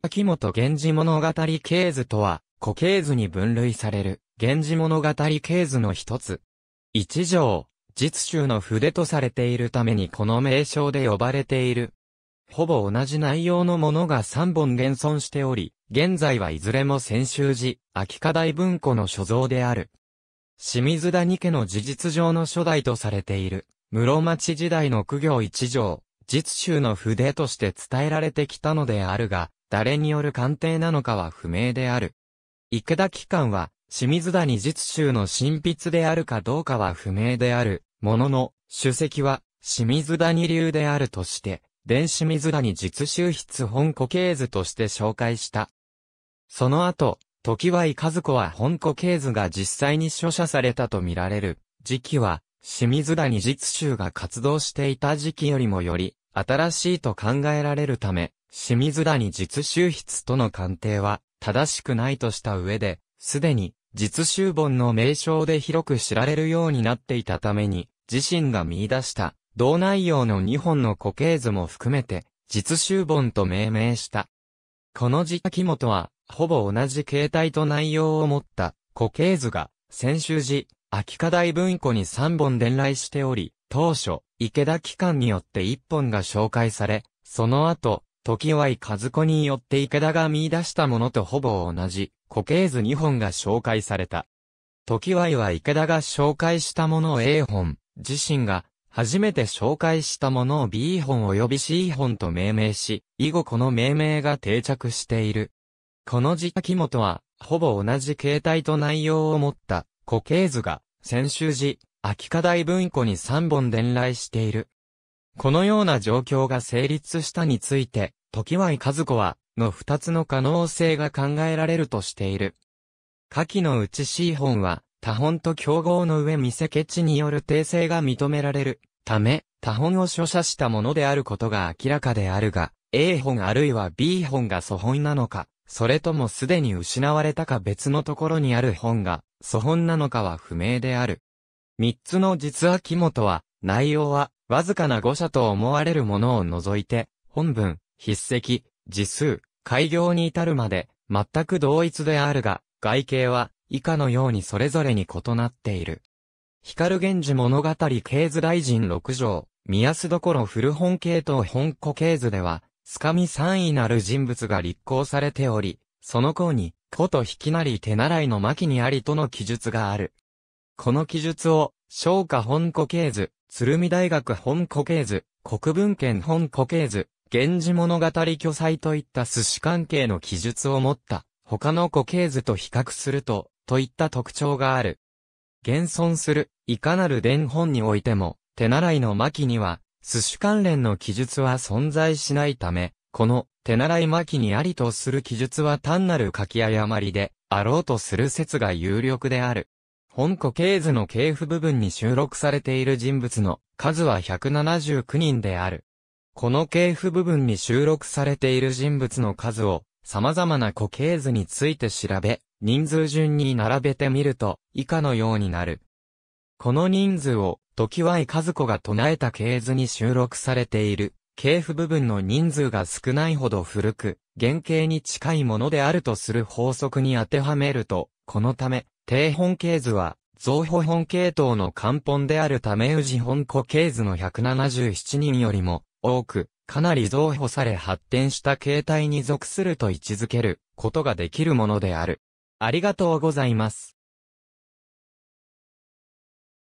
秋元源氏物語系図とは、古系図に分類される、源氏物語系図の一つ。一条、実習の筆とされているためにこの名称で呼ばれている。ほぼ同じ内容のものが3本現存しており、現在はいずれも専修時、秋課題文庫の所蔵である。清水谷家の事実上の初代とされている、室町時代の苦行一条、実習の筆として伝えられてきたのであるが、誰による鑑定なのかは不明である。池田機関は、清水谷実集の新筆であるかどうかは不明である、ものの、主席は、清水谷流であるとして、電子水谷実習筆本固形図として紹介した。その後、時は和子は本固形図が実際に書写されたとみられる。時期は、清水谷実集が活動していた時期よりもより、新しいと考えられるため、清水谷実習筆との鑑定は正しくないとした上で、すでに実習本の名称で広く知られるようになっていたために、自身が見出した同内容の2本の固形図も含めて、実習本と命名した。この時秋元は、ほぼ同じ形態と内容を持った固形図が、先週時、秋課題文庫に3本伝来しており、当初、池田機関によって1本が紹介され、その後、時はい和子によって池田が見出したものとほぼ同じ、固形図2本が紹介された。時はいは池田が紹介したものを A 本、自身が初めて紹介したものを B 本及び C 本と命名し、以後この命名が定着している。この時秋元は、ほぼ同じ形態と内容を持った固形図が、先週時、秋課題文庫に3本伝来している。このような状況が成立したについて、時は和子は、の二つの可能性が考えられるとしている。下記のうち C 本は、他本と競合の上見せケチによる訂正が認められる。ため、他本を書写したものであることが明らかであるが、A 本あるいは B 本が素本なのか、それともすでに失われたか別のところにある本が素本なのかは不明である。三つの実は木本は、内容はわずかな誤射と思われるものを除いて、本文、筆跡、字数、開業に至るまで、全く同一であるが、外形は、以下のようにそれぞれに異なっている。光源氏物語系図大臣6条、宮こ所古本系統本古系図では、つかみ三位なる人物が立候されており、その項に、古と引きなり手習いの巻にありとの記述がある。この記述を、昇華本古系図、鶴見大学本固形図、国文献本固形図、源氏物語巨載といった寿司関係の記述を持った、他の固形図と比較すると、といった特徴がある。現存する、いかなる伝本においても、手習いの巻には、寿司関連の記述は存在しないため、この、手習い巻にありとする記述は単なる書き誤りで、あろうとする説が有力である。本固形図の系譜部分に収録されている人物の数は179人である。この系譜部分に収録されている人物の数を様々な固形図について調べ、人数順に並べてみると以下のようになる。この人数を時は井和子が唱えた系図に収録されている系譜部分の人数が少ないほど古く、原型に近いものであるとする法則に当てはめると、このため、定本系図は、増補本系統の漢本であるため治本古系図の177人よりも多く、かなり増補され発展した形態に属すると位置づけることができるものである。ありがとうございます。